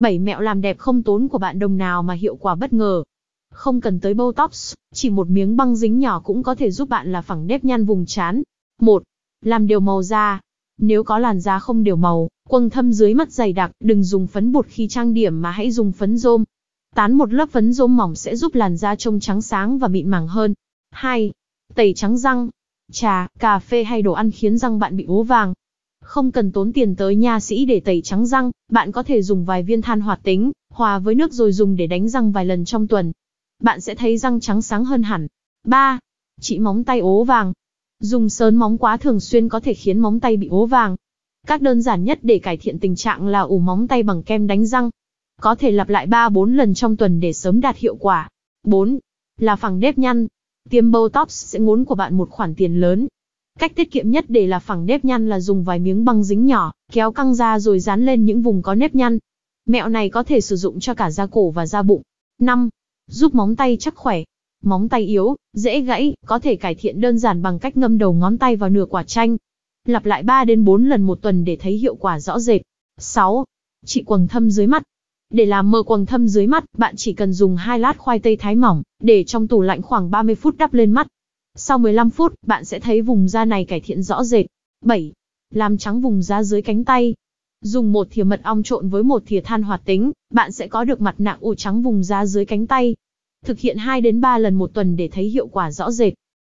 bảy mẹo làm đẹp không tốn của bạn đồng nào mà hiệu quả bất ngờ. Không cần tới Botox, chỉ một miếng băng dính nhỏ cũng có thể giúp bạn là phẳng nếp nhăn vùng chán. 1. Làm đều màu da. Nếu có làn da không đều màu, quầng thâm dưới mắt dày đặc, đừng dùng phấn bột khi trang điểm mà hãy dùng phấn rôm. Tán một lớp phấn rôm mỏng sẽ giúp làn da trông trắng sáng và mịn màng hơn. 2. Tẩy trắng răng. Trà, cà phê hay đồ ăn khiến răng bạn bị ố vàng, không cần tốn tiền tới nha sĩ để tẩy trắng răng, bạn có thể dùng vài viên than hoạt tính, hòa với nước rồi dùng để đánh răng vài lần trong tuần. Bạn sẽ thấy răng trắng sáng hơn hẳn. 3. Trị móng tay ố vàng. Dùng sơn móng quá thường xuyên có thể khiến móng tay bị ố vàng. Các đơn giản nhất để cải thiện tình trạng là ủ móng tay bằng kem đánh răng. Có thể lặp lại 3-4 lần trong tuần để sớm đạt hiệu quả. 4. Là phẳng nếp nhăn. Tiêm Botox sẽ ngốn của bạn một khoản tiền lớn, Cách tiết kiệm nhất để là phẳng nếp nhăn là dùng vài miếng băng dính nhỏ, kéo căng ra rồi dán lên những vùng có nếp nhăn. Mẹo này có thể sử dụng cho cả da cổ và da bụng. 5. Giúp móng tay chắc khỏe. Móng tay yếu, dễ gãy, có thể cải thiện đơn giản bằng cách ngâm đầu ngón tay vào nửa quả chanh. Lặp lại 3 đến 4 lần một tuần để thấy hiệu quả rõ rệt. 6. Trị quầng thâm dưới mắt. Để làm mờ quầng thâm dưới mắt, bạn chỉ cần dùng hai lát khoai tây thái mỏng, để trong tủ lạnh khoảng 30 phút đắp lên mắt. Sau 15 phút, bạn sẽ thấy vùng da này cải thiện rõ rệt. 7. Làm trắng vùng da dưới cánh tay. Dùng một thìa mật ong trộn với một thìa than hoạt tính, bạn sẽ có được mặt nạ ủ trắng vùng da dưới cánh tay. Thực hiện 2 đến 3 lần một tuần để thấy hiệu quả rõ rệt.